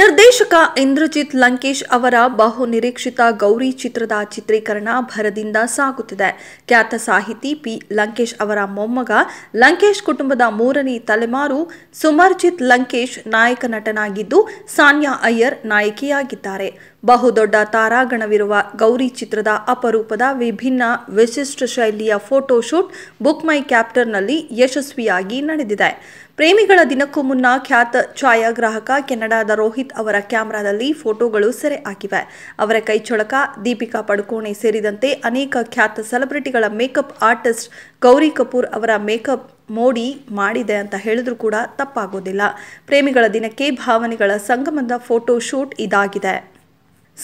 ನಿರ್ದೇಶಕ ಇಂದ್ರಜಿತ್ ಲಂಕೇಶ್ ಅವರ ಬಹು ನಿರೀಕ್ಷಿತ ಗೌರಿ ಚಿತ್ರದ ಚಿತ್ರೀಕರಣ ಭರದಿಂದ ಸಾಗುತ್ತಿದೆ ಖ್ಯಾತ ಸಾಹಿತಿ ಪಿ ಲಂಕೇಶ್ ಅವರ ಮೊಮ್ಮಗ ಲಂಕೇಶ್ ಕುಟುಂಬದ ಮೂರನೇ ತಲೆಮಾರು ಸುಮರ್ಜಿತ್ ಲಂಕೇಶ್ ನಾಯಕ ನಟನಾಗಿದ್ದು ಸಾನ್ಯಾ ಅಯ್ಯರ್ ನಾಯಕಿಯಾಗಿದ್ದಾರೆ ಬಹುದೊಡ್ಡ ತಾರಾಗಣವಿರುವ ಗೌರಿ ಚಿತ್ರದ ಅಪರೂಪದ ವಿಭಿನ್ನ ವಿಶಿಷ್ಟ ಶೈಲಿಯ ಫೋಟೋಶೂಟ್ ಬುಕ್ ಮೈ ಕ್ಯಾಪ್ಟರ್ನಲ್ಲಿ ಯಶಸ್ವಿಯಾಗಿ ನಡೆದಿದೆ ಪ್ರೇಮಿಗಳ ದಿನಕ್ಕೂ ಮುನ್ನ ಖ್ಯಾತ ಛಾಯಾಗ್ರಾಹಕ ಕೆನಡಾದ ರೋಹಿತ್ ಅವರ ಕ್ಯಾಮರಾದಲ್ಲಿ ಫೋಟೋಗಳು ಸೆರೆ ಹಾಕಿವೆ ಅವರ ಕೈಚೊಳಕ ದೀಪಿಕಾ ಪಡುಕೋಣೆ ಸೇರಿದಂತೆ ಅನೇಕ ಖ್ಯಾತ ಸೆಲೆಬ್ರಿಟಿಗಳ ಮೇಕಪ್ ಆರ್ಟಿಸ್ಟ್ ಗೌರಿ ಕಪೂರ್ ಅವರ ಮೇಕಪ್ ಮೋಡಿ ಮಾಡಿದೆ ಅಂತ ಹೇಳಿದ್ರೂ ಕೂಡ ತಪ್ಪಾಗೋದಿಲ್ಲ ಪ್ರೇಮಿಗಳ ದಿನಕ್ಕೆ ಭಾವನೆಗಳ ಸಂಗಮದ ಫೋಟೋ ಶೂಟ್ ಇದಾಗಿದೆ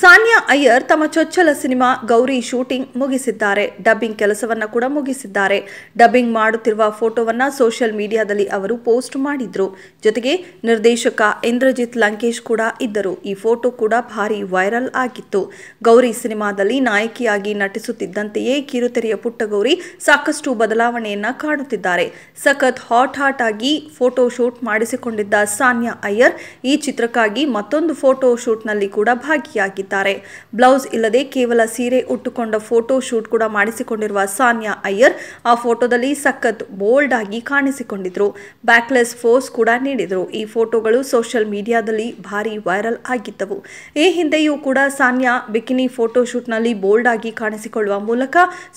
ಸಾನಿಯಾ ಅಯ್ಯರ್ ತಮ್ಮ ಚೊಚ್ಚಲ ಸಿನಿಮಾ ಗೌರಿ ಶೂಟಿಂಗ್ ಮುಗಿಸಿದ್ದಾರೆ ಡಬ್ಬಿಂಗ್ ಕೆಲಸವನ್ನ ಕೂಡ ಮುಗಿಸಿದ್ದಾರೆ ಡಬ್ಬಿಂಗ್ ಮಾಡುತ್ತಿರುವ ಫೋಟೋವನ್ನ ಸೋಷಿಯಲ್ ಮೀಡಿಯಾದಲ್ಲಿ ಅವರು ಪೋಸ್ಟ್ ಮಾಡಿದ್ರು ಜೊತೆಗೆ ನಿರ್ದೇಶಕ ಇಂದ್ರಜಿತ್ ಲಂಕೇಶ್ ಕೂಡ ಇದ್ದರು ಈ ಫೋಟೋ ಕೂಡ ಭಾರಿ ವೈರಲ್ ಆಗಿತ್ತು ಗೌರಿ ಸಿನಿಮಾದಲ್ಲಿ ನಾಯಕಿಯಾಗಿ ನಟಿಸುತ್ತಿದ್ದಂತೆಯೇ ಕಿರುತೆರೆಯ ಪುಟ್ಟ ಗೌರಿ ಸಾಕಷ್ಟು ಬದಲಾವಣೆಯನ್ನ ಕಾಣುತ್ತಿದ್ದಾರೆ ಸಖತ್ ಹಾಟ್ ಹಾಟ್ ಆಗಿ ಫೋಟೋ ಶೂಟ್ ಮಾಡಿಸಿಕೊಂಡಿದ್ದ ಸಾನಿಯಾ ಅಯ್ಯರ್ ಈ ಚಿತ್ರಕ್ಕಾಗಿ ಮತ್ತೊಂದು ಫೋಟೋ ಶೂಟ್ನಲ್ಲಿ ಕೂಡ ಭಾಗಿಯಾಗಿದ್ದಾರೆ ಆಗಿದ್ದಾರೆ ಬ್ಲೌಸ್ ಇಲ್ಲದೆ ಕೇವಲ ಸೀರೆ ಉಟ್ಟುಕೊಂಡ ಫೋಟೋ ಶೂಟ್ ಕೂಡ ಮಾಡಿಸಿಕೊಂಡಿರುವ ಸಾನ್ಯಾ ಅಯ್ಯರ್ ಆ ಫೋಟೋದಲ್ಲಿ ಸಖತ್ ಬೋಲ್ಡ್ ಆಗಿ ಕಾಣಿಸಿಕೊಂಡಿದ್ರು ಬ್ಯಾಕ್ಲೆಸ್ ಫೋಸ್ ಕೂಡ ನೀಡಿದರು ಈ ಫೋಟೋಗಳು ಸೋಷಿಯಲ್ ಮೀಡಿಯಾದಲ್ಲಿ ಭಾರಿ ವೈರಲ್ ಆಗಿದ್ದವು ಈ ಹಿಂದೆಯೂ ಕೂಡ ಸಾನ್ಯಾ ಬಿಕಿನಿ ಫೋಟೋ ಶೂಟ್ನಲ್ಲಿ ಬೋಲ್ಡ್ ಆಗಿ ಕಾಣಿಸಿಕೊಳ್ಳುವ ಮೂಲಕ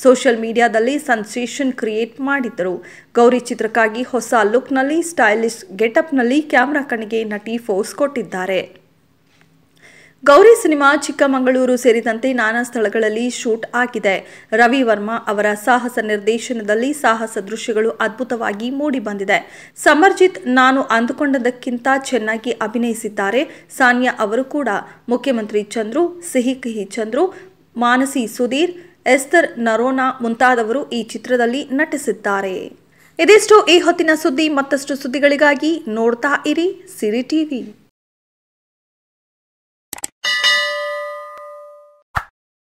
ಸೋಷಿಯಲ್ ಮೀಡಿಯಾದಲ್ಲಿ ಸನ್ಸೇಷನ್ ಕ್ರಿಯೇಟ್ ಮಾಡಿದ್ದರು ಗೌರಿ ಚಿತ್ರಕ್ಕಾಗಿ ಹೊಸ ಲುಕ್ನಲ್ಲಿ ಸ್ಟೈಲಿಶ್ ಗೆಟಪ್ನಲ್ಲಿ ಕ್ಯಾಮ್ರಾ ಕಣಿಗೆ ನಟಿ ಫೋಸ್ ಕೊಟ್ಟಿದ್ದಾರೆ ಗೌರಿ ಸಿನಿಮಾ ಚಿಕ್ಕಮಗಳೂರು ಸೇರಿದಂತೆ ನಾನಾ ಸ್ಥಳಗಳಲ್ಲಿ ಶೂಟ್ ಆಗಿದೆ ರವಿ ವರ್ಮಾ ಅವರ ಸಾಹಸ ನಿರ್ದೇಶನದಲ್ಲಿ ಸಾಹಸ ದೃಶ್ಯಗಳು ಅದ್ಭುತವಾಗಿ ಮೂಡಿಬಂದಿದೆ ಸಮರ್ಜಿತ್ ನಾನು ಅಂದುಕೊಂಡದಕ್ಕಿಂತ ಚೆನ್ನಾಗಿ ಅಭಿನಯಿಸಿದ್ದಾರೆ ಸಾನಿಯಾ ಅವರು ಕೂಡ ಮುಖ್ಯಮಂತ್ರಿ ಚಂದ್ರು ಸಿಹಿ ಕಿಹಿ ಚಂದ್ರು ಮಾನಸಿ ಸುಧೀರ್ ಎಸ್ತರ್ ನರೋನಾ ಮುಂತಾದವರು ಈ ಚಿತ್ರದಲ್ಲಿ ನಟಿಸಿದ್ದಾರೆ ಇದಿಷ್ಟು ಈ ಹೊತ್ತಿನ ಸುದ್ದಿ ಮತ್ತಷ್ಟು ಸುದ್ದಿಗಳಿಗಾಗಿ ನೋಡ್ತಾ ಇರಿ ಸಿರಿ ಟಿವಿ